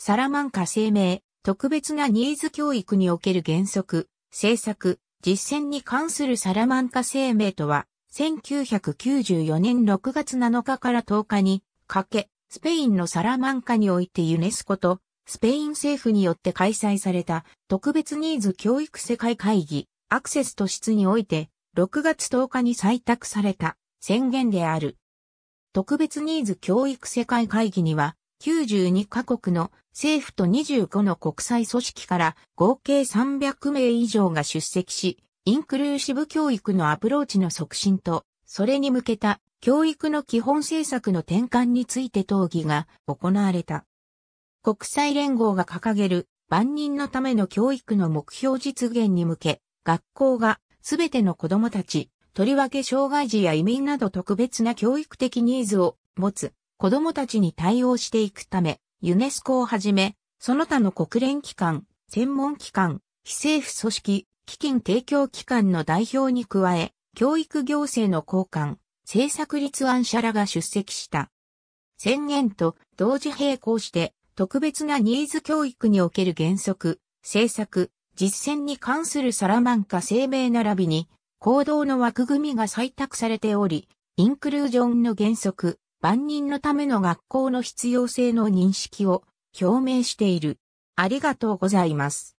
サラマンカ声明、特別なニーズ教育における原則、政策、実践に関するサラマンカ声明とは、1994年6月7日から10日にかけ、スペインのサラマンカにおいてユネスコと、スペイン政府によって開催された特別ニーズ教育世界会議、アクセスと質において、6月10日に採択された宣言である。特別ニーズ教育世界会議には、92カ国の政府と25の国際組織から合計300名以上が出席し、インクルーシブ教育のアプローチの促進と、それに向けた教育の基本政策の転換について討議が行われた。国際連合が掲げる万人のための教育の目標実現に向け、学校がすべての子供たち、とりわけ障害児や移民など特別な教育的ニーズを持つ子供たちに対応していくため、ユネスコをはじめ、その他の国連機関、専門機関、非政府組織、基金提供機関の代表に加え、教育行政の交換、政策立案者らが出席した。宣言と同時並行して、特別なニーズ教育における原則、政策、実践に関するサラマンカ声明並びに、行動の枠組みが採択されており、インクルージョンの原則、万人のための学校の必要性の認識を表明している。ありがとうございます。